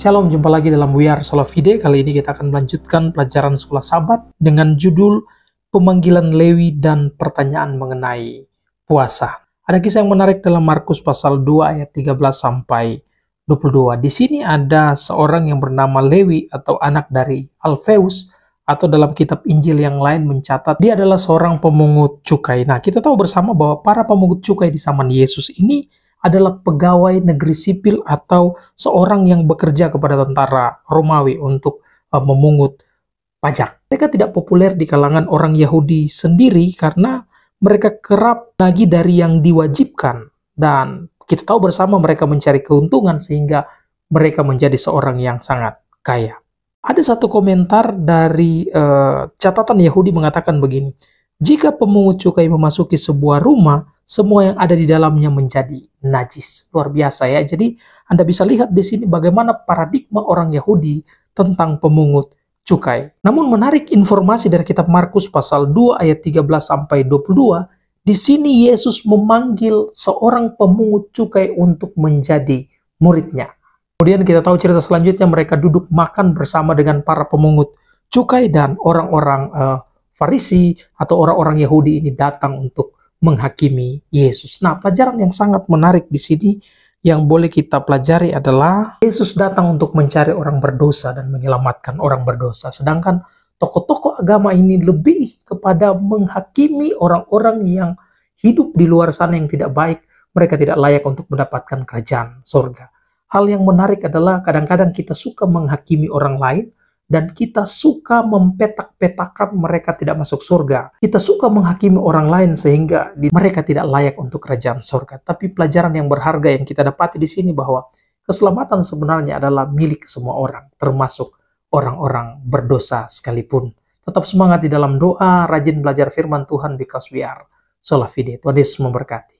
Shalom, jumpa lagi dalam We Are Solo Fide. Kali ini kita akan melanjutkan pelajaran sekolah sabat dengan judul Pemanggilan Lewi dan Pertanyaan Mengenai Puasa. Ada kisah yang menarik dalam Markus pasal 2 ayat 13 sampai 22. Di sini ada seorang yang bernama Lewi atau anak dari Alfeus atau dalam kitab Injil yang lain mencatat dia adalah seorang pemungut cukai. Nah, kita tahu bersama bahwa para pemungut cukai di zaman Yesus ini adalah pegawai negeri sipil atau seorang yang bekerja kepada tentara Romawi untuk e, memungut pajak. Mereka tidak populer di kalangan orang Yahudi sendiri karena mereka kerap lagi dari yang diwajibkan dan kita tahu bersama mereka mencari keuntungan sehingga mereka menjadi seorang yang sangat kaya. Ada satu komentar dari uh, catatan Yahudi mengatakan begini, jika pemungut cukai memasuki sebuah rumah, semua yang ada di dalamnya menjadi najis. Luar biasa ya. Jadi Anda bisa lihat di sini bagaimana paradigma orang Yahudi tentang pemungut cukai. Namun menarik informasi dari kitab Markus pasal 2 ayat 13 sampai 22, di sini Yesus memanggil seorang pemungut cukai untuk menjadi muridnya. Kemudian kita tahu cerita selanjutnya mereka duduk makan bersama dengan para pemungut cukai dan orang-orang uh, Farisi atau orang-orang Yahudi ini datang untuk menghakimi Yesus. Nah, pelajaran yang sangat menarik di sini yang boleh kita pelajari adalah Yesus datang untuk mencari orang berdosa dan menyelamatkan orang berdosa. Sedangkan tokoh-tokoh agama ini lebih kepada menghakimi orang-orang yang hidup di luar sana yang tidak baik. Mereka tidak layak untuk mendapatkan kerajaan surga. Hal yang menarik adalah kadang-kadang kita suka menghakimi orang lain dan kita suka mempetak-petakan mereka tidak masuk surga. Kita suka menghakimi orang lain sehingga mereka tidak layak untuk kerajaan surga. Tapi pelajaran yang berharga yang kita dapati di sini bahwa keselamatan sebenarnya adalah milik semua orang, termasuk orang-orang berdosa sekalipun. Tetap semangat di dalam doa, rajin belajar firman Tuhan because we are sola fide. Tuhan Yesus memberkati.